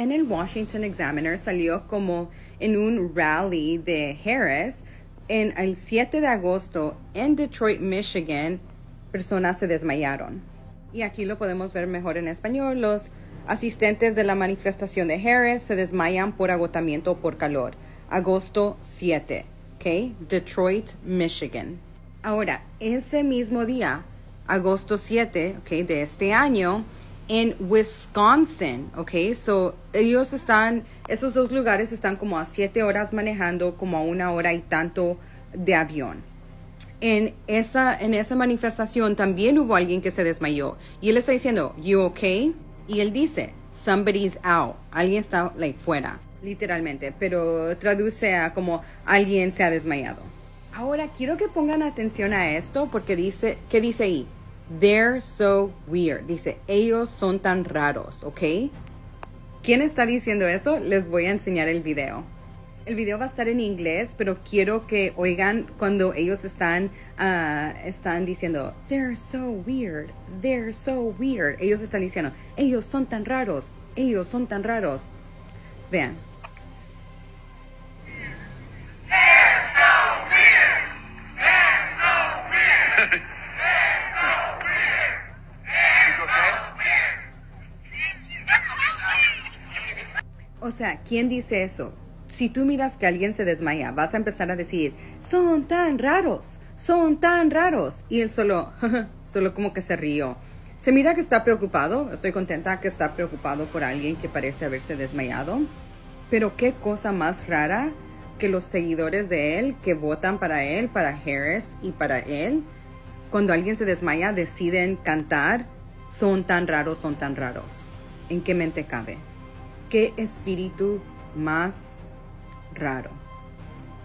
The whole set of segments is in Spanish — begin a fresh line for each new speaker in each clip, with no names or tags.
en el Washington Examiner salió como en un rally de Harris en el 7 de agosto en Detroit, Michigan, personas se desmayaron. Y aquí lo podemos ver mejor en español. Los asistentes de la manifestación de Harris se desmayan por agotamiento o por calor. Agosto 7, ¿ok? Detroit, Michigan. Ahora, ese mismo día, agosto 7, ¿ok? De este año, en Wisconsin, ¿ok? So, ellos están, esos dos lugares están como a siete horas manejando, como a una hora y tanto de avión. En esa, en esa manifestación también hubo alguien que se desmayó y él está diciendo, ¿You okay? Y él dice, Somebody's out. Alguien está like, fuera, literalmente, pero traduce a como alguien se ha desmayado. Ahora quiero que pongan atención a esto porque dice, ¿qué dice ahí? They're so weird. Dice, ellos son tan raros, ¿ok? ¿Quién está diciendo eso? Les voy a enseñar el video. El video va a estar en inglés, pero quiero que oigan cuando ellos están, ah, están diciendo, they're so weird, they're so weird. Ellos están diciendo, ellos son tan raros, ellos son tan raros. Vean. O sea, ¿quién dice eso? Si tú miras que alguien se desmaya, vas a empezar a decir, son tan raros, son tan raros. Y él solo, solo como que se rió. Se mira que está preocupado, estoy contenta que está preocupado por alguien que parece haberse desmayado. Pero qué cosa más rara que los seguidores de él que votan para él, para Harris y para él, cuando alguien se desmaya deciden cantar, son tan raros, son tan raros. ¿En qué mente cabe? Qué espíritu más raro.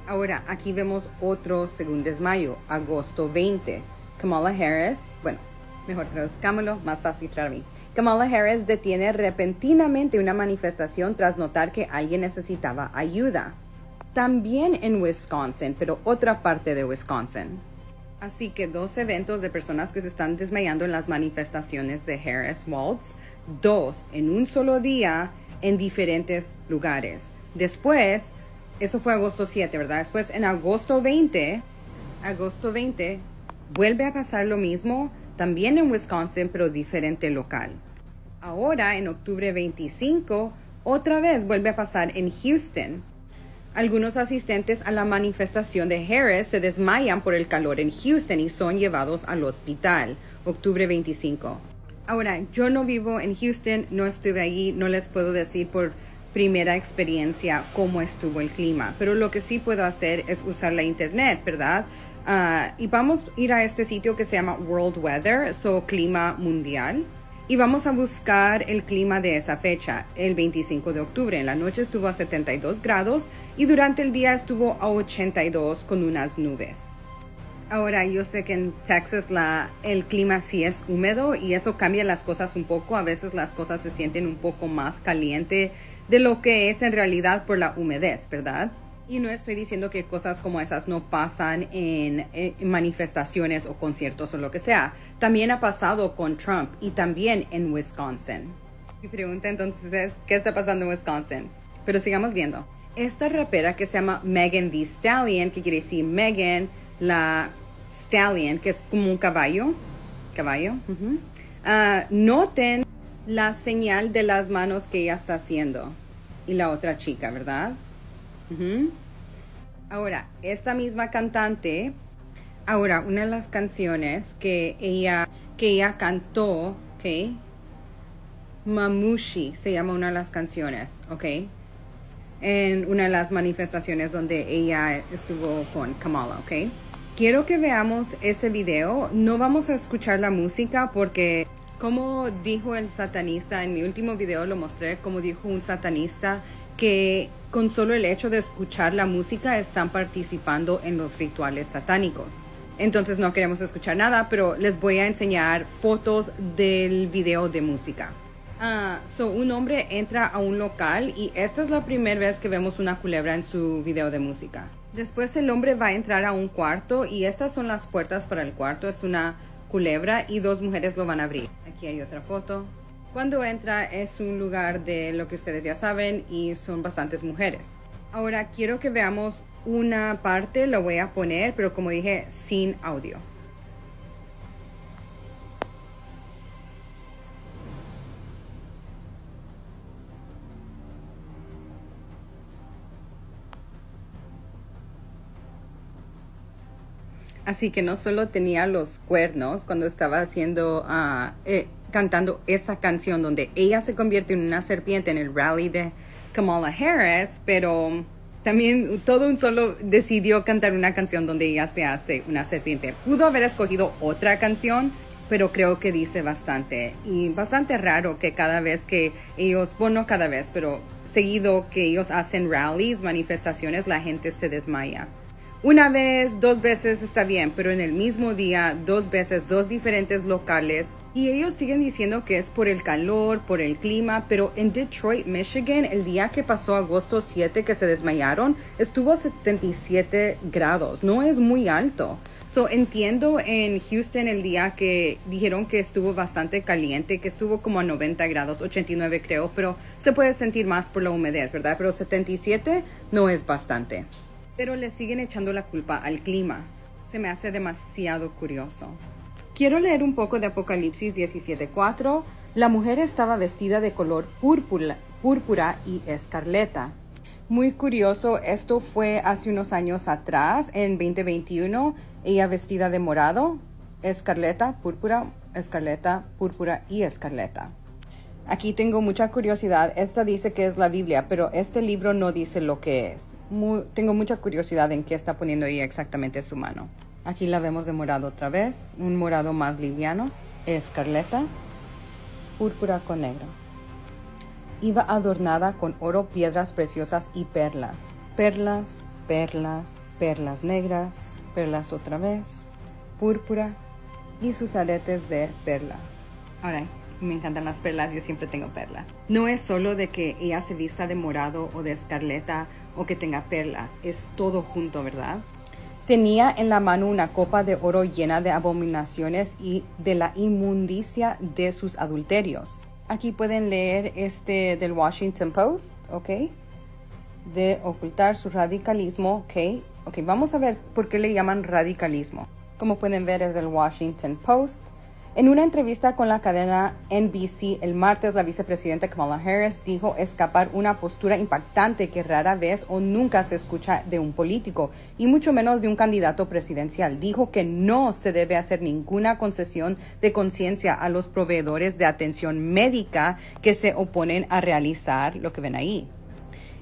Ahora, aquí vemos otro segundo desmayo, agosto 20. Kamala Harris, bueno, mejor traduzcámoslo, más fácil para mí. Kamala Harris detiene repentinamente una manifestación tras notar que alguien necesitaba ayuda. También en Wisconsin, pero otra parte de Wisconsin. Así que dos eventos de personas que se están desmayando en las manifestaciones de Harris Waltz, dos en un solo día en diferentes lugares. Después, eso fue agosto 7, ¿verdad? Después, en agosto 20, agosto 20, vuelve a pasar lo mismo, también en Wisconsin, pero diferente local. Ahora, en octubre 25, otra vez vuelve a pasar en Houston. Algunos asistentes a la manifestación de Harris se desmayan por el calor en Houston y son llevados al hospital, octubre 25. Ahora, yo no vivo en Houston, no estuve allí, no les puedo decir por primera experiencia cómo estuvo el clima, pero lo que sí puedo hacer es usar la internet, ¿verdad? Ah, y vamos a ir a este sitio que se llama World Weather, so clima mundial. Y vamos a buscar el clima de esa fecha, el 25 de octubre. En la noche estuvo a 72 grados y durante el día estuvo a 82 con unas nubes. Ahora yo sé que en Texas la, el clima sí es húmedo y eso cambia las cosas un poco. A veces las cosas se sienten un poco más caliente de lo que es en realidad por la humedad, ¿verdad? Y no estoy diciendo que cosas como esas no pasan eh, en, manifestaciones o conciertos o lo que sea. También ha pasado con Trump y también en Wisconsin. Mi pregunta entonces es, ¿qué está pasando en Wisconsin? Pero sigamos viendo. Esta rapera que se llama Megan Thee Stallion, que quiere decir Megan, la stallion, que es como un caballo, caballo, ah, noten la señal de las manos que ella está haciendo y la otra chica, ¿verdad? Ahora, esta misma cantante, ahora, una de las canciones que ella, que ella cantó, ¿ok? Mamushi se llama una de las canciones, ¿ok? En una de las manifestaciones donde ella estuvo con Kamala, ¿ok? Quiero que veamos ese video. No vamos a escuchar la música porque, como dijo el satanista, en mi último video lo mostré, como dijo un satanista, que con solo el hecho de escuchar la música están participando en los rituales satánicos. Entonces no queremos escuchar nada, pero les voy a enseñar fotos del video de música. Ah, so un hombre entra a un local y esta es la primera vez que vemos una culebra en su video de música. Después el hombre va a entrar a un cuarto y estas son las puertas para el cuarto. Es una culebra y dos mujeres lo van a abrir. Aquí hay otra foto. Cuando entra es un lugar de lo que ustedes ya saben y son bastantes mujeres. Ahora quiero que veamos una parte, lo voy a poner, pero como dije, sin audio. Así que no solo tenía los cuernos cuando estaba haciendo, ah, eh, cantando esa canción donde ella se convierte en una serpiente en el rally de Kamala Harris, pero también todo un solo decidió cantar una canción donde ella se hace una serpiente. Pudo haber escogido otra canción, pero creo que dice bastante. Y bastante raro que cada vez que ellos, bueno, cada vez, pero seguido que ellos hacen rallies, manifestaciones, la gente se desmaya. Una vez, dos veces está bien, pero en el mismo día, dos veces, dos diferentes locales. Y ellos siguen diciendo que es por el calor, por el clima, pero en Detroit, Michigan, el día que pasó agosto 7 que se desmayaron, estuvo 77 grados. No es muy alto. So entiendo en Houston el día que dijeron que estuvo bastante caliente, que estuvo como a 90 grados, 89 creo, pero se puede sentir más por la humedad, ¿verdad? Pero 77 no es bastante pero le siguen echando la culpa al clima. Se me hace demasiado curioso. Quiero leer un poco de Apocalipsis 17.4. La mujer estaba vestida de color púrpura, y escarlata. Muy curioso, esto fue hace unos años atrás, en 2021, ella vestida de morado, escarlata, púrpura, escarlata, púrpura y escarlata. Aquí tengo mucha curiosidad. Esta dice que es la Biblia, pero este libro no dice lo que es. tengo mucha curiosidad en qué está poniendo ahí exactamente su mano. Aquí la vemos de morado otra vez, un morado más liviano, escarlata, púrpura con negro. Iba adornada con oro, piedras preciosas y perlas. Perlas, perlas, perlas negras, perlas otra vez, púrpura y sus aretes de perlas. Ahora me encantan las perlas, yo siempre tengo perlas. No es solo de que ella se vista de morado o de escarleta o que tenga perlas, es todo junto, ¿verdad? Tenía en la mano una copa de oro llena de abominaciones y de la inmundicia de sus adulterios. Aquí pueden leer este del Washington Post, ¿ok? De ocultar su radicalismo, ¿ok? Ok, vamos a ver por qué le llaman radicalismo. Como pueden ver es del Washington Post. En una entrevista con la cadena NBC el martes, la vicepresidenta Kamala Harris dijo escapar una postura impactante que rara vez o nunca se escucha de un político y mucho menos de un candidato presidencial. Dijo que no se debe hacer ninguna concesión de conciencia a los proveedores de atención médica que se oponen a realizar lo que ven ahí.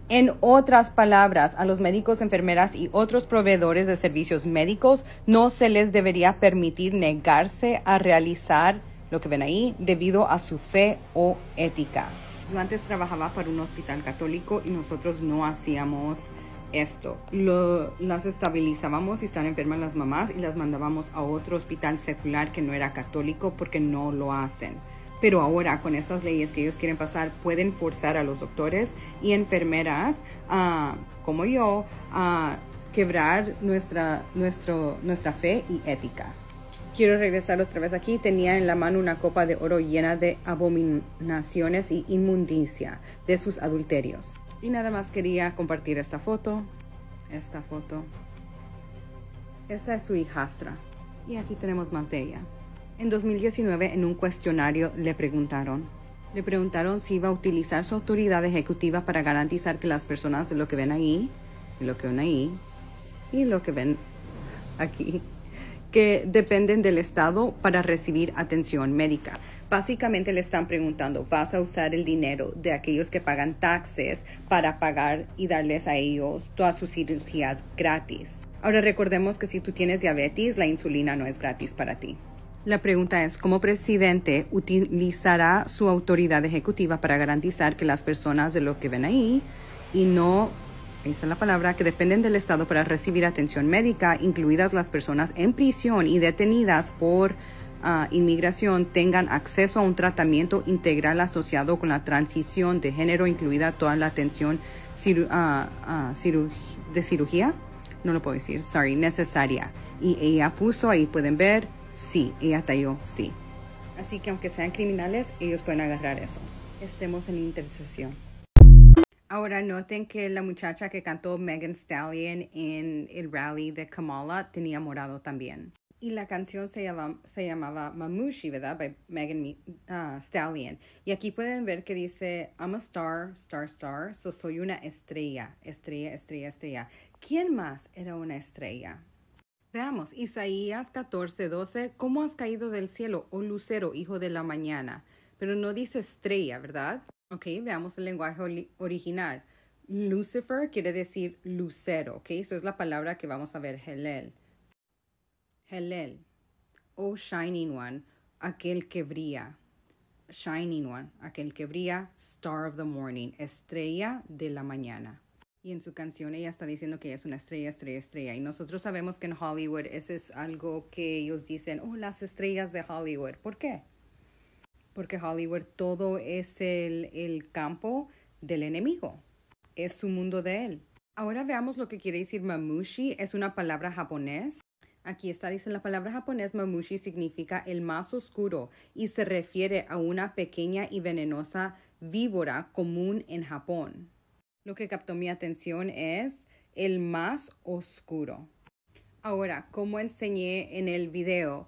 En otras palabras, a los médicos, enfermeras y otros proveedores de servicios médicos no se les debería permitir negarse a realizar lo que ven ahí debido a su fe o ética. Yo antes trabajaba para un hospital católico y nosotros no hacíamos esto. Lo, las estabilizábamos si están enfermas las mamás y las mandábamos a otro hospital secular que no era católico porque no lo hacen pero ahora con estas leyes que ellos quieren pasar pueden forzar a los doctores y enfermeras ah, como yo a quebrar nuestra, nuestra fe y ética. Quiero regresar otra vez aquí. Tenía en la mano una copa de oro llena de abominaciones y inmundicia de sus adulterios. Y nada más quería compartir esta foto. Esta foto. Esta es su hijastra. Y aquí tenemos más de ella. En 2019, en un cuestionario le preguntaron, le preguntaron si iba a utilizar su autoridad ejecutiva para garantizar que las personas lo que ven ahí, lo que ven ahí y lo que ven aquí, que dependen del Estado para recibir atención médica. Básicamente le están preguntando, ¿vas a usar el dinero de aquellos que pagan taxes para pagar y darles a ellos todas sus cirugías gratis? Ahora recordemos que si tú tienes diabetes, la insulina no es gratis para ti. La pregunta es, ¿cómo presidente utilizará su autoridad ejecutiva para garantizar que las personas de lo que ven ahí y no, esa es la palabra, que dependen del Estado para recibir atención médica, incluidas las personas en prisión y detenidas por ah, inmigración, tengan acceso a un tratamiento integral asociado con la transición de género, incluida toda la atención ah, ah, de cirugía? No lo puedo decir, sorry, necesaria. Y ella puso, ahí pueden ver, Sí, y hasta yo, sí. Así que aunque sean criminales, ellos pueden agarrar eso. Estemos en intercesión. Ahora noten que la muchacha que cantó Megan Stallion en el rally de Kamala tenía morado también. Y la canción se, llamaba Mamushi, ¿verdad? By Megan ah, Stallion. Y aquí pueden ver que dice, I'm a star, star, star. So soy una estrella, estrella, estrella, estrella. ¿Quién más era una estrella? Veamos Isaías 14, 12. ¿Cómo has caído del cielo, oh lucero, hijo de la mañana? Pero no dice estrella, ¿verdad? Ok, veamos el lenguaje original. Lucifer quiere decir lucero, ok, eso es la palabra que vamos a ver, Helel. Helel, oh shining one, aquel que brilla. Shining one, aquel que brilla, star of the morning, estrella de la mañana. Y en su canción ella está diciendo que ella es una estrella, estrella, estrella. Y nosotros sabemos que en Hollywood eso es algo que ellos dicen, oh, las estrellas de Hollywood. ¿Por qué? Porque Hollywood todo es el, el campo del enemigo. Es su mundo de él. Ahora veamos lo que quiere decir mamushi. Es una palabra japonés. Aquí está, dice la palabra japonés mamushi significa el más oscuro y se refiere a una pequeña y venenosa víbora común en Japón. Lo que captó mi atención es el más oscuro. Ahora, como enseñé en el video,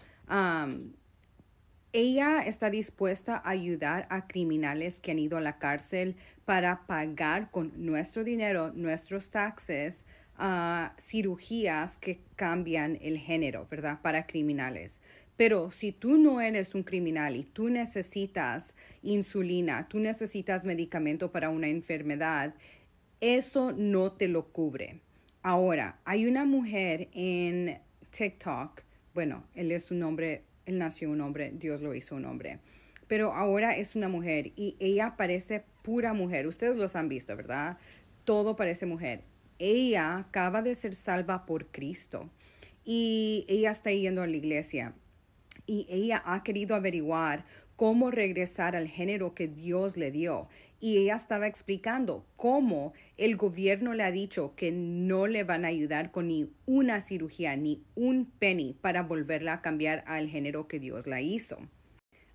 ella está dispuesta a ayudar a criminales que han ido a la cárcel para pagar con nuestro dinero, nuestros taxes, a cirugías que cambian el género, ¿verdad? Para criminales. Pero si tú no eres un criminal y tú necesitas insulina, tú necesitas medicamento para una enfermedad, eso no te lo cubre. Ahora, hay una mujer en TikTok, bueno, él es un hombre, él nació un hombre, Dios lo hizo un hombre, pero ahora es una mujer y ella parece pura mujer. Ustedes los han visto, ¿verdad? Todo parece mujer. Ella acaba de ser salva por Cristo y ella está yendo a la iglesia y ella ha querido averiguar cómo regresar al género que Dios le dio y ella estaba explicando cómo el gobierno le ha dicho que no le van a ayudar con ni una cirugía, ni un penny para volverla a cambiar al género que Dios la hizo.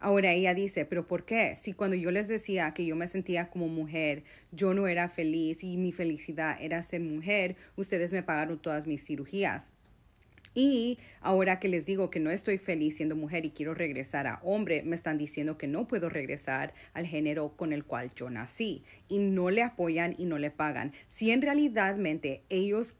Ahora ella dice, pero ¿por qué? Si cuando yo les decía que yo me sentía como mujer, yo no era feliz y mi felicidad era ser mujer, ustedes me pagaron todas mis cirugías. Y ahora que les digo que no estoy feliz siendo mujer y quiero regresar a hombre, me están diciendo que no puedo regresar al género con el cual yo nací. Y no le apoyan y no le pagan. Si en realidad mente, ellos,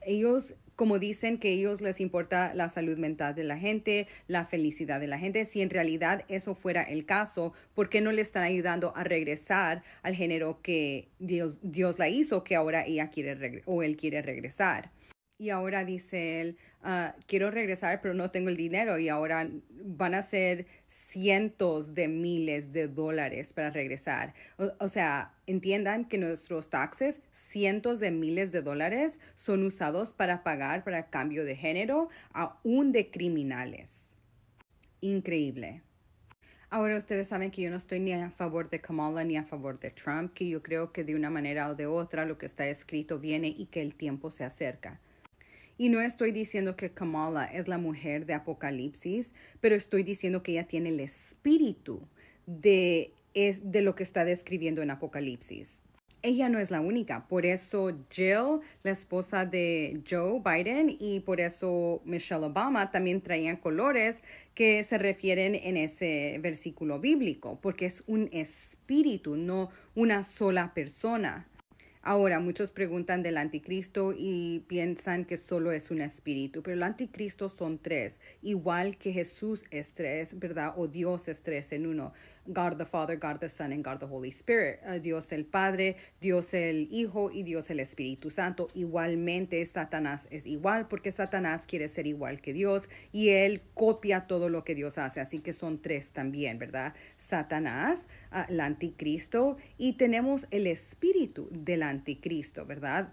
ellos como dicen que ellos les importa la salud mental de la gente, la felicidad de la gente, si en realidad eso fuera el caso, ¿por qué no le están ayudando a regresar al género que Dios, Dios la hizo, que ahora ella quiere o él quiere regresar? y ahora dice él, ah, quiero regresar, pero no tengo el dinero y ahora van a ser cientos de miles de dólares para regresar. O, sea, entiendan que nuestros taxes, cientos de miles de dólares, son usados para pagar para cambio de género, aún de criminales. Increíble. Ahora ustedes saben que yo no estoy ni a favor de Kamala ni a favor de Trump, que yo creo que de una manera o de otra lo que está escrito viene y que el tiempo se acerca. Y no estoy diciendo que Kamala es la mujer de Apocalipsis, pero estoy diciendo que ella tiene el espíritu de, es, de lo que está describiendo en Apocalipsis. Ella no es la única, por eso Jill, la esposa de Joe Biden, y por eso Michelle Obama también traían colores que se refieren en ese versículo bíblico, porque es un espíritu, no una sola persona. Ahora, muchos preguntan del anticristo y piensan que solo es un espíritu, pero el anticristo son tres, igual que Jesús es tres, ¿verdad? O Dios es tres en uno. God the Father, God the Son, and God the Holy Spirit. Eh, Dios el Padre, Dios el Hijo y Dios el Espíritu Santo. Igualmente Satanás es igual porque Satanás quiere ser igual que Dios y él copia todo lo que Dios hace. Así que son tres también, ¿verdad? Satanás, ah, el anticristo y tenemos el espíritu del anticristo, ¿verdad?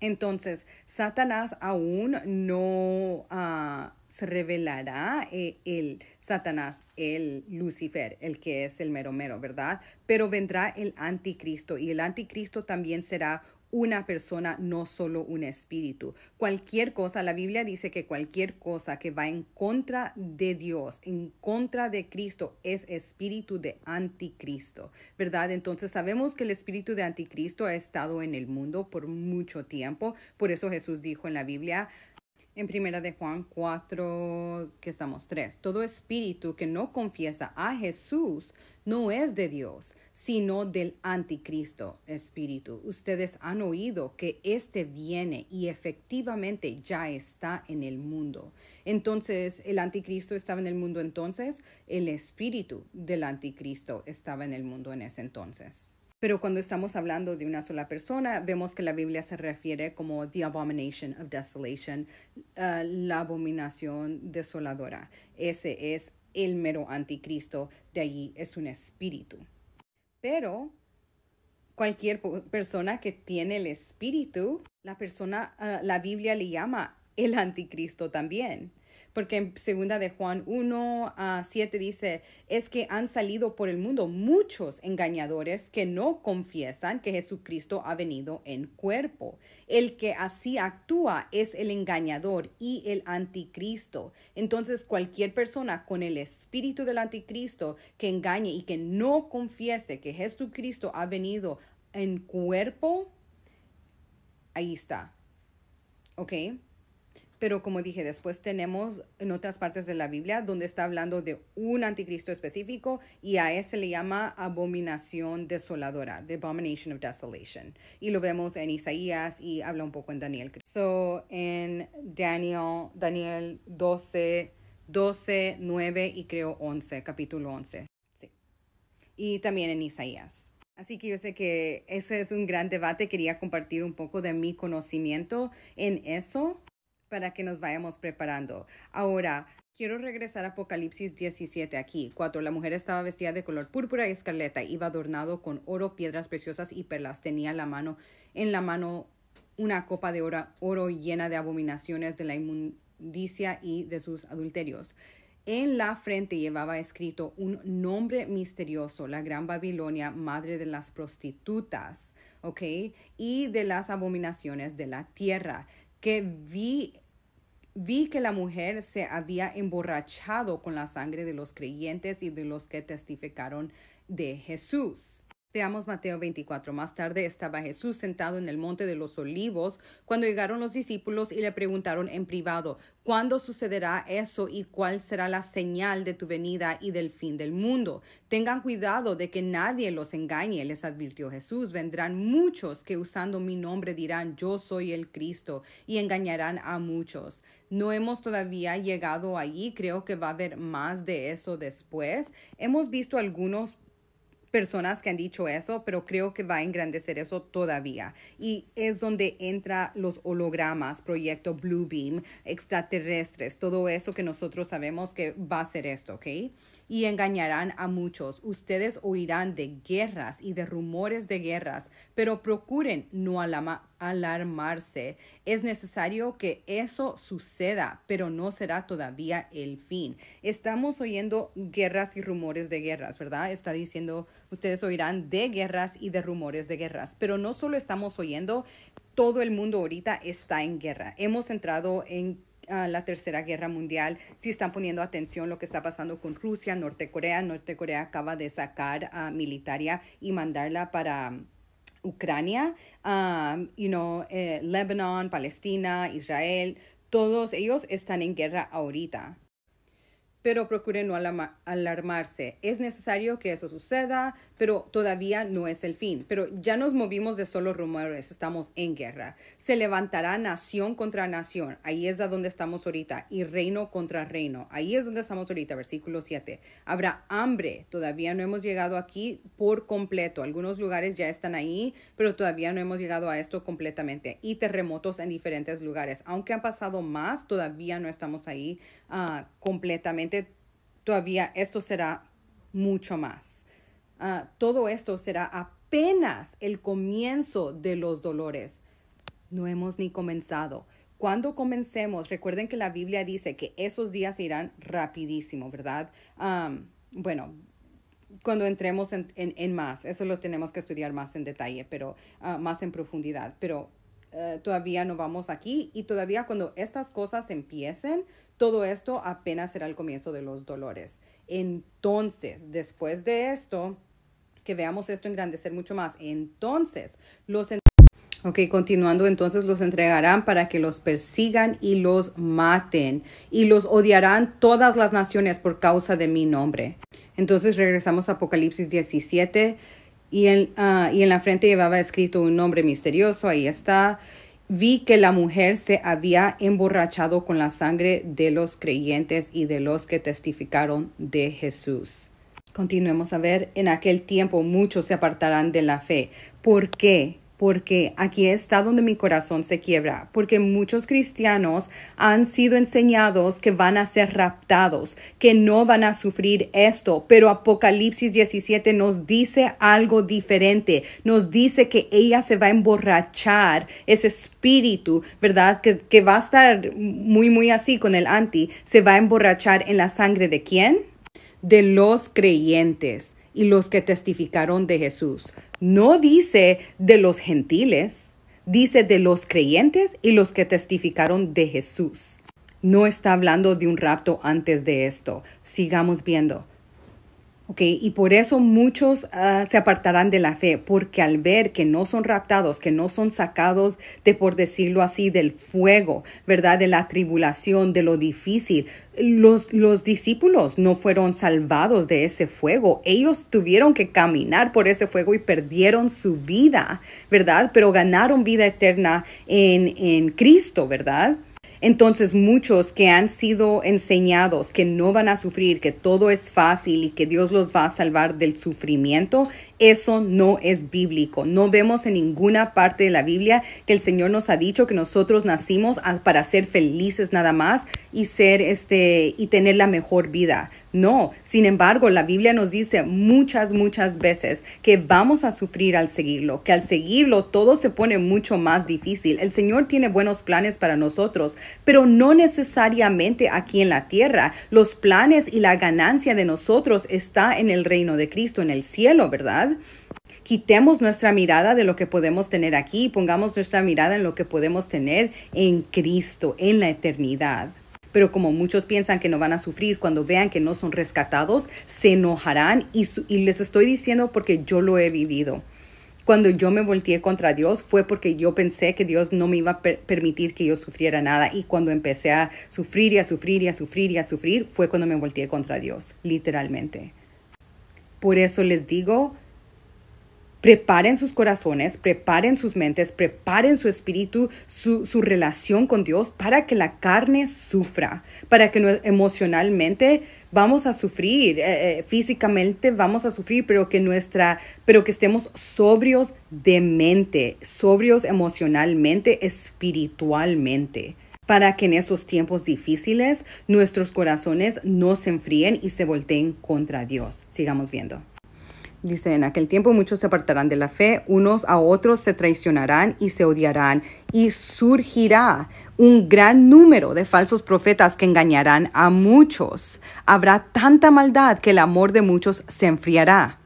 Entonces, Satanás aún no ah, se revelará eh, el Satanás el Lucifer, el que es el mero mero, ¿verdad? Pero vendrá el anticristo y el anticristo también será una persona, no solo un espíritu. Cualquier cosa, la Biblia dice que cualquier cosa que va en contra de Dios, en contra de Cristo, es espíritu de anticristo, ¿verdad? Entonces sabemos que el espíritu de anticristo ha estado en el mundo por mucho tiempo, por eso Jesús dijo en la Biblia, en Primera de Juan 4, que estamos tres, Todo espíritu que no confiesa a Jesús no es de Dios, sino del anticristo espíritu. Ustedes han oído que este viene y efectivamente ya está en el mundo. Entonces, el anticristo estaba en el mundo entonces, el espíritu del anticristo estaba en el mundo en ese entonces. Pero cuando estamos hablando de una sola persona, vemos que la Biblia se refiere como the abomination of desolation, ah, la abominación desoladora. Ese es el mero anticristo, de allí es un espíritu. Pero cualquier persona que tiene el espíritu, la persona, ah, la Biblia le llama el anticristo también porque en segunda de Juan 1 a 7 dice, es que han salido por el mundo muchos engañadores que no confiesan que Jesucristo ha venido en cuerpo. El que así actúa es el engañador y el anticristo. Entonces cualquier persona con el espíritu del anticristo que engañe y que no confiese que Jesucristo ha venido en cuerpo, ahí está. ¿Ok? Pero como dije, después tenemos en otras partes de la Biblia donde está hablando de un anticristo específico y a ese le llama abominación desoladora, the abomination of desolation. Y lo vemos en Isaías y habla un poco en Daniel. So, en Daniel, Daniel 12, 12, 9 y creo 11, capítulo 11. Sí. Y también en Isaías. Así que yo sé que ese es un gran debate. Quería compartir un poco de mi conocimiento en eso para que nos vayamos preparando. Ahora, Quiero regresar a Apocalipsis 17 aquí, cuatro. la mujer estaba vestida de color púrpura y escarlata, iba adornado con oro, piedras preciosas y perlas, tenía la mano, en la mano una copa de oro, oro llena de abominaciones de la inmundicia y de sus adulterios. En la frente llevaba escrito un nombre misterioso, la Gran Babilonia, madre de las prostitutas, ¿ok? Y de las abominaciones de la tierra, que vi Vi que la mujer se había emborrachado con la sangre de los creyentes y de los que testificaron de Jesús. Veamos Mateo 24. Más tarde estaba Jesús sentado en el monte de los olivos cuando llegaron los discípulos y le preguntaron en privado, ¿cuándo sucederá eso y cuál será la señal de tu venida y del fin del mundo? Tengan cuidado de que nadie los engañe, les advirtió Jesús. Vendrán muchos que usando mi nombre dirán, yo soy el Cristo, y engañarán a muchos. No hemos todavía llegado allí, creo que va a haber más de eso después. Hemos visto algunos personas que han dicho eso, pero creo que va a engrandecer eso todavía. Y es donde entra los hologramas, proyecto Blue Beam, extraterrestres, todo eso que nosotros sabemos que va a ser esto, ¿ok? y engañarán a muchos. Ustedes oirán de guerras y de rumores de guerras, pero procuren no alarmarse. Es necesario que eso suceda, pero no será todavía el fin. Estamos oyendo guerras y rumores de guerras, ¿verdad? Está diciendo, ustedes oirán de guerras y de rumores de guerras, pero no solo estamos oyendo, todo el mundo ahorita está en guerra. Hemos entrado en la Tercera Guerra Mundial, si están poniendo atención lo que está pasando con Rusia, Norte Corea. Norte Corea acaba de sacar a militaria y mandarla para... Um, Ucrania, um, eh, Lebanon, Palestina, Israel, todos ellos están en guerra ahorita pero procure no alarmarse. Es necesario que eso suceda, pero todavía no es el fin. Pero ya nos movimos de solo rumores, estamos en guerra. Se levantará nación contra nación, ahí es donde estamos ahorita, y reino contra reino, ahí es donde estamos ahorita, versículo 7. Habrá hambre, todavía no hemos llegado aquí por completo. Algunos lugares ya están ahí, pero todavía no hemos llegado a esto completamente. Y terremotos en diferentes lugares, aunque han pasado más, todavía no estamos ahí Ah, completamente, todavía esto será mucho más. Ah, todo esto será apenas el comienzo de los dolores. No hemos ni comenzado. Cuando comencemos, recuerden que la Biblia dice que esos días irán rapidísimo, ¿verdad? bueno, cuando entremos en, más, eso lo tenemos que estudiar más en detalle, pero ah, más en profundidad, pero eh, todavía no vamos aquí y todavía cuando estas cosas empiecen, todo esto apenas será el comienzo de los dolores. Entonces, después de esto, que veamos esto engrandecer mucho más, entonces los... Ok, continuando, entonces los entregarán para que los persigan y los maten, y los odiarán todas las naciones por causa de mi nombre. Entonces regresamos a Apocalipsis 17, y ah, y en la frente llevaba escrito un nombre misterioso, ahí está, vi que la mujer se había emborrachado con la sangre de los creyentes y de los que testificaron de Jesús. Continuemos a ver, en aquel tiempo muchos se apartarán de la fe. ¿Por qué? porque aquí está donde mi corazón se quiebra, porque muchos cristianos han sido enseñados que van a ser raptados, que no van a sufrir esto, pero Apocalipsis 17 nos dice algo diferente, nos dice que ella se va a emborrachar, ese espíritu, ¿verdad? Que, va a estar muy, muy así con el anti, se va a emborrachar en la sangre de quién? De los creyentes y los que testificaron de Jesús. No dice de los gentiles, dice de los creyentes y los que testificaron de Jesús. No está hablando de un rapto antes de esto. Sigamos viendo y por eso muchos ah, se apartarán de la fe, porque al ver que no son raptados, que no son sacados de, por decirlo así, del fuego, ¿verdad? De la tribulación, de lo difícil. Los, discípulos no fueron salvados de ese fuego. Ellos tuvieron que caminar por ese fuego y perdieron su vida, ¿verdad? Pero ganaron vida eterna en, en Cristo, ¿verdad? Entonces muchos que han sido enseñados que no van a sufrir, que todo es fácil y que Dios los va a salvar del sufrimiento, eso no es bíblico. No vemos en ninguna parte de la Biblia que el Señor nos ha dicho que nosotros nacimos para ser felices nada más y ser este y tener la mejor vida. No, sin embargo, la Biblia nos dice muchas, muchas veces que vamos a sufrir al seguirlo, que al seguirlo todo se pone mucho más difícil. El Señor tiene buenos planes para nosotros, pero no necesariamente aquí en la tierra. Los planes y la ganancia de nosotros está en el reino de Cristo, en el cielo, ¿verdad? quitemos nuestra mirada de lo que podemos tener aquí y pongamos nuestra mirada en lo que podemos tener en Cristo, en la eternidad. Pero como muchos piensan que no van a sufrir cuando vean que no son rescatados, se enojarán y, les estoy diciendo porque yo lo he vivido. Cuando yo me volteé contra Dios fue porque yo pensé que Dios no me iba a permitir que yo sufriera nada y cuando empecé a sufrir y a sufrir y a sufrir y a sufrir fue cuando me volteé contra Dios, literalmente. Por eso les digo, Preparen sus corazones, preparen sus mentes, preparen su espíritu, su, relación con Dios para que la carne sufra, para que emocionalmente vamos a sufrir, eh, eh, físicamente vamos a sufrir, pero que nuestra, pero que estemos sobrios de mente, sobrios emocionalmente, espiritualmente para que en esos tiempos difíciles nuestros corazones no se enfríen y se volteen contra Dios. Sigamos viendo. Dice, en aquel tiempo muchos se apartarán de la fe, unos a otros se traicionarán y se odiarán, y surgirá un gran número de falsos profetas que engañarán a muchos. Habrá tanta maldad que el amor de muchos se enfriará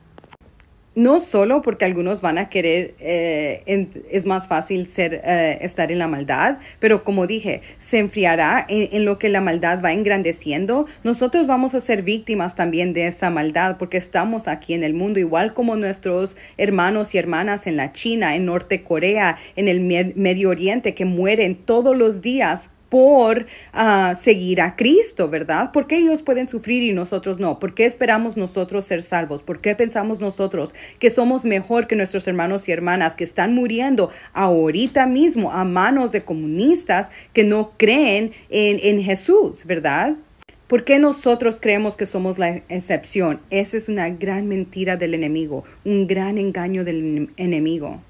no solo porque algunos van a querer, eh, es más fácil ser, eh, estar en la maldad, pero como dije, se enfriará en, lo que la maldad va engrandeciendo. Nosotros vamos a ser víctimas también de esa maldad porque estamos aquí en el mundo, igual como nuestros hermanos y hermanas en la China, en Norte Corea, en el Medio Oriente, que mueren todos los días por ah, seguir a Cristo, ¿verdad? ¿Por qué ellos pueden sufrir y nosotros no? ¿Por qué esperamos nosotros ser salvos? ¿Por qué pensamos nosotros que somos mejor que nuestros hermanos y hermanas que están muriendo ahorita mismo a manos de comunistas que no creen en, en Jesús, ¿verdad? ¿Por qué nosotros creemos que somos la excepción? Esa es una gran mentira del enemigo, un gran engaño del enemigo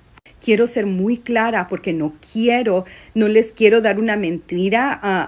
quiero ser muy clara porque no quiero, no les quiero dar una mentira a,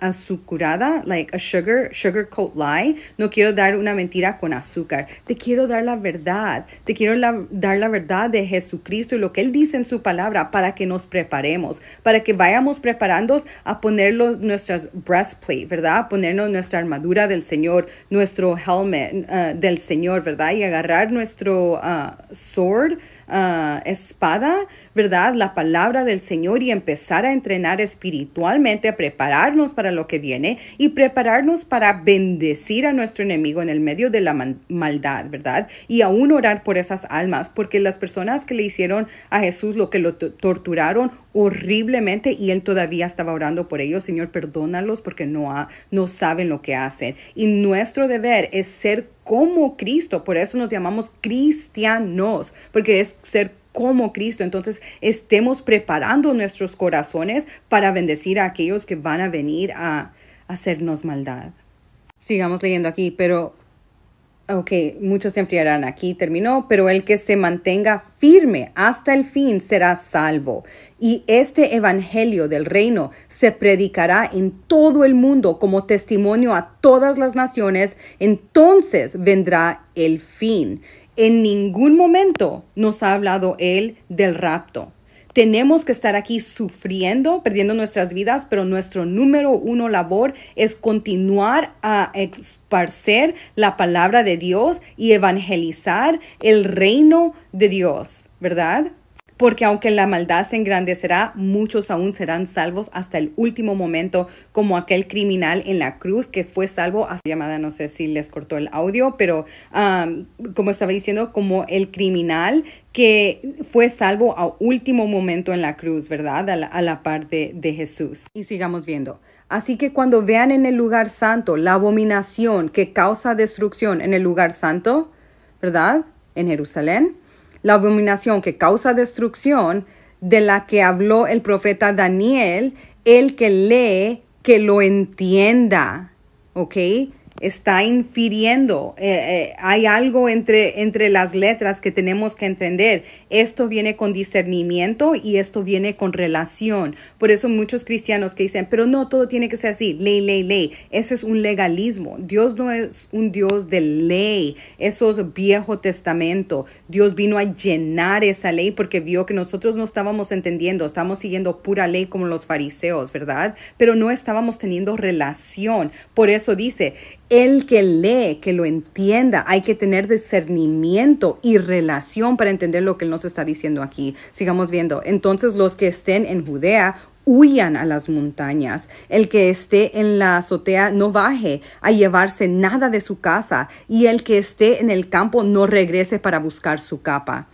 azucarada, like a sugar, sugar coat lie. No quiero dar una mentira con azúcar. Te quiero dar la verdad. Te quiero dar la verdad de Jesucristo y lo que Él dice en su palabra para que nos preparemos, para que vayamos preparándonos a ponernos nuestras breastplate, ¿verdad? A ponernos nuestra armadura del Señor, nuestro helmet eh, del Señor, ¿verdad? Y agarrar nuestro ah, sword Ah, espada ¿verdad? La palabra del Señor y empezar a entrenar espiritualmente, a prepararnos para lo que viene y prepararnos para bendecir a nuestro enemigo en el medio de la maldad, ¿verdad? Y aún orar por esas almas, porque las personas que le hicieron a Jesús lo que lo torturaron horriblemente y él todavía estaba orando por ellos. Señor, perdónalos porque no, no saben lo que hacen. Y nuestro deber es ser como Cristo. Por eso nos llamamos cristianos, porque es ser como Cristo. Entonces, estemos preparando nuestros corazones para bendecir a aquellos que van a venir a hacernos maldad. Sigamos leyendo aquí, pero, ok, muchos se enfriarán aquí, terminó, pero el que se mantenga firme hasta el fin será salvo. Y este Evangelio del reino se predicará en todo el mundo como testimonio a todas las naciones, entonces vendrá el fin. En ningún momento nos ha hablado Él del rapto. Tenemos que estar aquí sufriendo, perdiendo nuestras vidas, pero nuestro número uno labor es continuar a esparcer la palabra de Dios y evangelizar el reino de Dios, ¿verdad? porque aunque la maldad se engrandecerá, muchos aún serán salvos hasta el último momento, como aquel criminal en la cruz que fue salvo su llamada, no sé si les cortó el audio, pero como estaba diciendo, como el criminal que fue salvo a último momento en la cruz, ¿verdad? a la parte de Jesús. Y sigamos viendo. Así que cuando vean en el lugar santo la abominación que causa destrucción en el lugar santo, ¿verdad? En Jerusalén, la abominación que causa destrucción, de la que habló el profeta Daniel, el que lee, que lo entienda. ¿Ok? está infiriendo. Eh, eh, hay algo entre, entre las letras que tenemos que entender. Esto viene con discernimiento y esto viene con relación. Por eso muchos cristianos que dicen, pero no, todo tiene que ser así, ley, ley, ley. Ese es un legalismo. Dios no es un Dios de ley. Eso es Viejo Testamento. Dios vino a llenar esa ley porque vio que nosotros no estábamos entendiendo, estamos siguiendo pura ley como los fariseos, ¿verdad? Pero no estábamos teniendo relación. Por eso dice, el que lee, que lo entienda. Hay que tener discernimiento y relación para entender lo que él nos está diciendo aquí. Sigamos viendo. Entonces los que estén en Judea, huyan a las montañas. El que esté en la azotea no baje a llevarse nada de su casa, y el que esté en el campo no regrese para buscar su capa.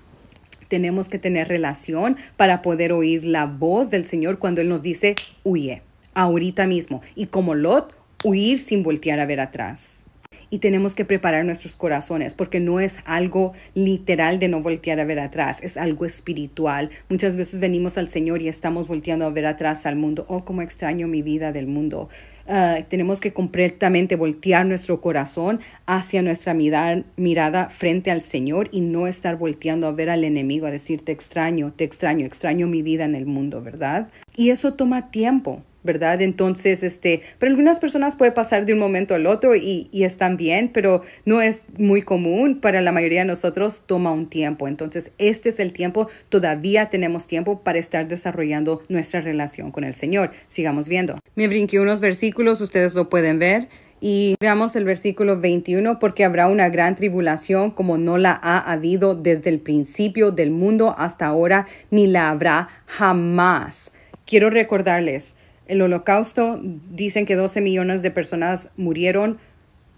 Tenemos que tener relación para poder oír la voz del Señor cuando Él nos dice, huye, ahorita mismo. Y como Lot, huir sin voltear a ver atrás. Y tenemos que preparar nuestros corazones porque no es algo literal de no voltear a ver atrás, es algo espiritual. Muchas veces venimos al Señor y estamos volteando a ver atrás al mundo. Oh, cómo extraño mi vida del mundo. Ah, tenemos que completamente voltear nuestro corazón hacia nuestra mirada frente al Señor y no estar volteando a ver al enemigo, a decir te extraño, te extraño, extraño mi vida en el mundo, ¿verdad? Y eso toma tiempo. ¿verdad? Entonces, este, para algunas personas puede pasar de un momento al otro y, y, están bien, pero no es muy común. Para la mayoría de nosotros toma un tiempo. Entonces, este es el tiempo. Todavía tenemos tiempo para estar desarrollando nuestra relación con el Señor. Sigamos viendo. Me brinqué unos versículos, ustedes lo pueden ver. Y veamos el versículo 21, porque habrá una gran tribulación como no la ha habido desde el principio del mundo hasta ahora, ni la habrá jamás. Quiero recordarles, el holocausto, dicen que 12 millones de personas murieron.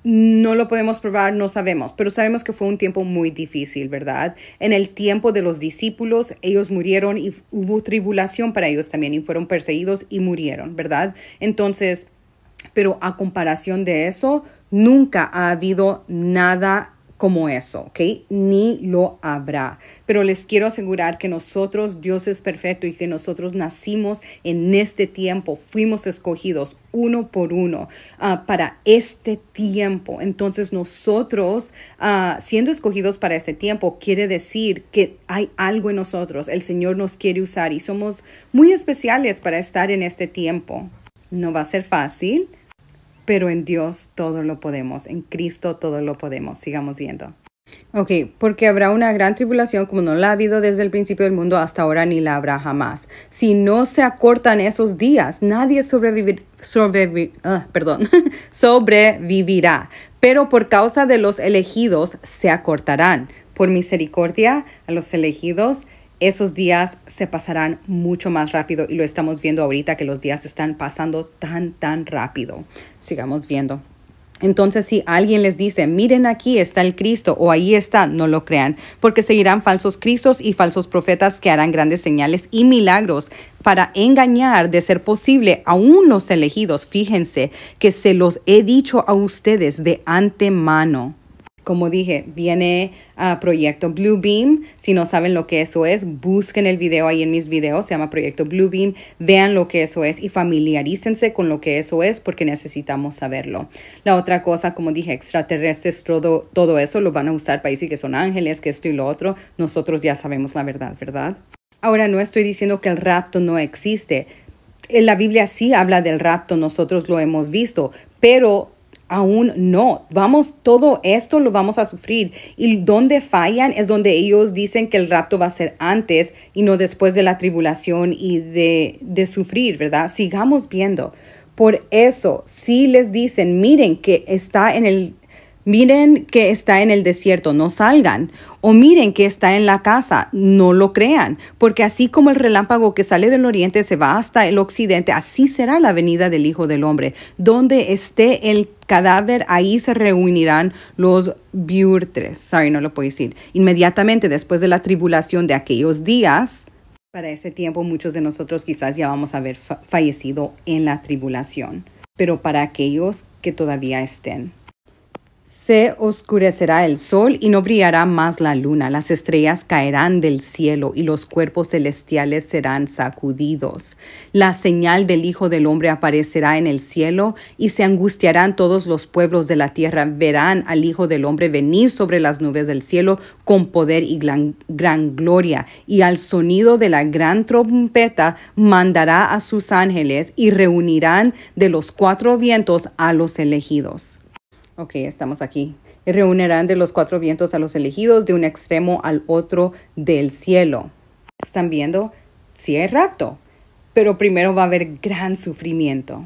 No lo podemos probar, no sabemos, pero sabemos que fue un tiempo muy difícil, ¿verdad? En el tiempo de los discípulos, ellos murieron y hubo tribulación para ellos también y fueron perseguidos y murieron, ¿verdad? Entonces, pero a comparación de eso, nunca ha habido nada como eso, ¿ok? Ni lo habrá. Pero les quiero asegurar que nosotros, Dios es perfecto y que nosotros nacimos en este tiempo, fuimos escogidos uno por uno ah, para este tiempo. Entonces nosotros, ah, siendo escogidos para este tiempo, quiere decir que hay algo en nosotros, el Señor nos quiere usar y somos muy especiales para estar en este tiempo. No va a ser fácil, pero en Dios todo lo podemos, en Cristo todo lo podemos. Sigamos viendo. Ok, porque habrá una gran tribulación como no la ha habido desde el principio del mundo hasta ahora ni la habrá jamás. Si no se acortan esos días, nadie sobrevivir, ah, perdón, sobrevivirá. Pero por causa de los elegidos se acortarán. Por misericordia a los elegidos, esos días se pasarán mucho más rápido y lo estamos viendo ahorita que los días están pasando tan, tan rápido sigamos viendo. Entonces, si alguien les dice, miren aquí está el Cristo o ahí está, no lo crean, porque seguirán falsos Cristos y falsos profetas que harán grandes señales y milagros para engañar, de ser posible, a unos elegidos. Fíjense que se los he dicho a ustedes de antemano. Como dije, viene a Proyecto Bluebeam. Si no saben lo que eso es, busquen el video ahí en mis videos. Se llama Proyecto Blue Beam. Vean lo que eso es y familiarícense con lo que eso es porque necesitamos saberlo. La otra cosa, como dije, extraterrestres, todo, eso lo van a usar decir que son ángeles, que esto y lo otro. Nosotros ya sabemos la verdad, ¿verdad? Ahora, no estoy diciendo que el rapto no existe. En eh, la Biblia sí habla del rapto, nosotros lo hemos visto, pero aún no. Vamos, todo esto lo vamos a sufrir. Y donde fallan es donde ellos dicen que el rapto va a ser antes y no después de la tribulación y de, de sufrir, ¿verdad? Sigamos viendo. Por eso, si les dicen, miren que está en el Miren que está en el desierto, no salgan. O miren que está en la casa, no lo crean, porque así como el relámpago que sale del oriente se va hasta el occidente, así será la venida del Hijo del Hombre. Donde esté el cadáver, ahí se reunirán los viurtres. Sorry, no lo puedo decir. Inmediatamente después de la tribulación de aquellos días, para ese tiempo muchos de nosotros quizás ya vamos a haber fallecido en la tribulación, pero para aquellos que todavía estén. Se oscurecerá el sol y no brillará más la luna, las estrellas caerán del cielo y los cuerpos celestiales serán sacudidos. La señal del Hijo del Hombre aparecerá en el cielo y se angustiarán todos los pueblos de la tierra. Verán al Hijo del Hombre venir sobre las nubes del cielo con poder y gran, gloria y al sonido de la gran trompeta mandará a sus ángeles y reunirán de los cuatro vientos a los elegidos Ok, estamos aquí. reunirán de los cuatro vientos a los elegidos de un extremo al otro del cielo. ¿Están viendo? Sí hay rapto, pero primero va a haber gran sufrimiento.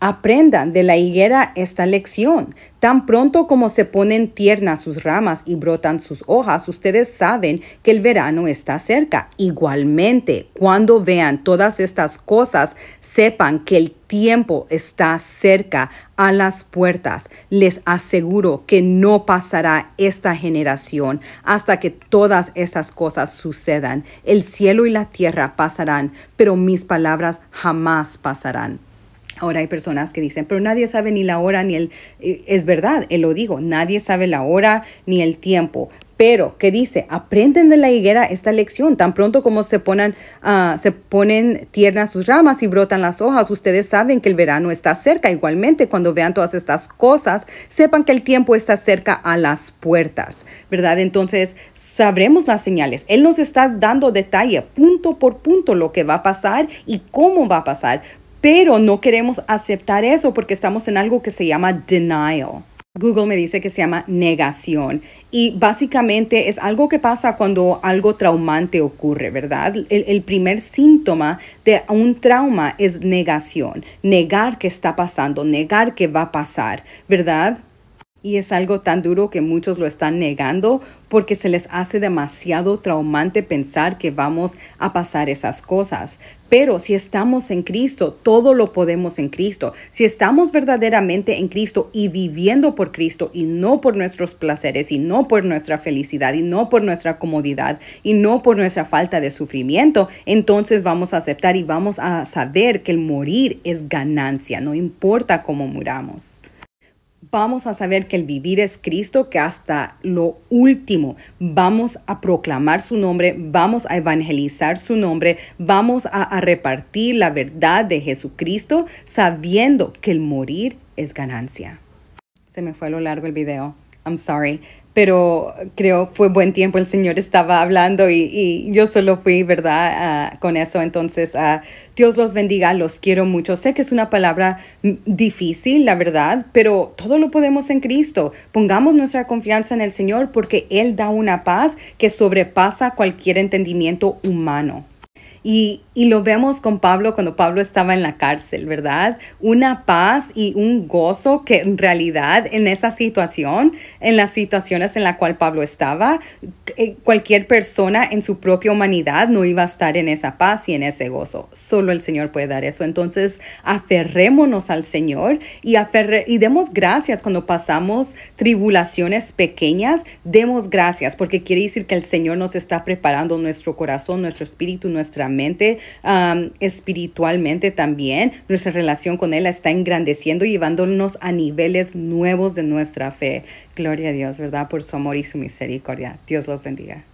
Aprendan de la higuera esta lección. Tan pronto como se ponen tiernas sus ramas y brotan sus hojas, ustedes saben que el verano está cerca. Igualmente, cuando vean todas estas cosas, sepan que el tiempo está cerca a las puertas. Les aseguro que no pasará esta generación hasta que todas estas cosas sucedan. El cielo y la tierra pasarán, pero mis palabras jamás pasarán. Ahora hay personas que dicen, pero nadie sabe ni la hora ni el... Eh, es verdad, él lo digo, nadie sabe la hora ni el tiempo. Pero, ¿qué dice? Aprenden de la higuera esta lección. Tan pronto como se, ponen, ah, se ponen tiernas sus ramas y brotan las hojas, ustedes saben que el verano está cerca. Igualmente, cuando vean todas estas cosas, sepan que el tiempo está cerca a las puertas, ¿verdad? Entonces, sabremos las señales. Él nos está dando detalle, punto por punto, lo que va a pasar y cómo va a pasar pero no queremos aceptar eso porque estamos en algo que se llama denial. Google me dice que se llama negación y básicamente es algo que pasa cuando algo traumante ocurre, ¿verdad? El, primer síntoma de un trauma es negación, negar que está pasando, negar que va a pasar, ¿verdad? Y es algo tan duro que muchos lo están negando porque se les hace demasiado traumante pensar que vamos a pasar esas cosas. Pero si estamos en Cristo, todo lo podemos en Cristo. Si estamos verdaderamente en Cristo y viviendo por Cristo y no por nuestros placeres y no por nuestra felicidad y no por nuestra comodidad y no por nuestra falta de sufrimiento, entonces vamos a aceptar y vamos a saber que el morir es ganancia, no importa cómo muramos vamos a saber que el vivir es Cristo, que hasta lo último vamos a proclamar su nombre, vamos a evangelizar su nombre, vamos a, repartir la verdad de Jesucristo, sabiendo que el morir es ganancia. Se me fue a lo largo el video. I'm sorry, pero creo fue buen tiempo el Señor estaba hablando y, yo solo fui, ¿verdad? con eso, entonces, ah, Dios los bendiga, los quiero mucho. Sé que es una palabra difícil, la verdad, pero todo lo podemos en Cristo. Pongamos nuestra confianza en el Señor porque Él da una paz que sobrepasa cualquier entendimiento humano. Y, lo vemos con Pablo cuando Pablo estaba en la cárcel, ¿verdad? Una paz y un gozo que en realidad en esa situación, en las situaciones en la cual Pablo estaba, eh, cualquier persona en su propia humanidad no iba a estar en esa paz y en ese gozo. Solo el Señor puede dar eso. Entonces, aferrémonos al Señor y, y demos gracias cuando pasamos tribulaciones pequeñas. Demos gracias porque quiere decir que el Señor nos está preparando nuestro corazón, nuestro espíritu, nuestra espiritualmente también. Nuestra relación con Él está engrandeciendo, llevándonos a niveles nuevos de nuestra fe. Gloria a Dios, ¿verdad? Por su amor y su misericordia. Dios los bendiga.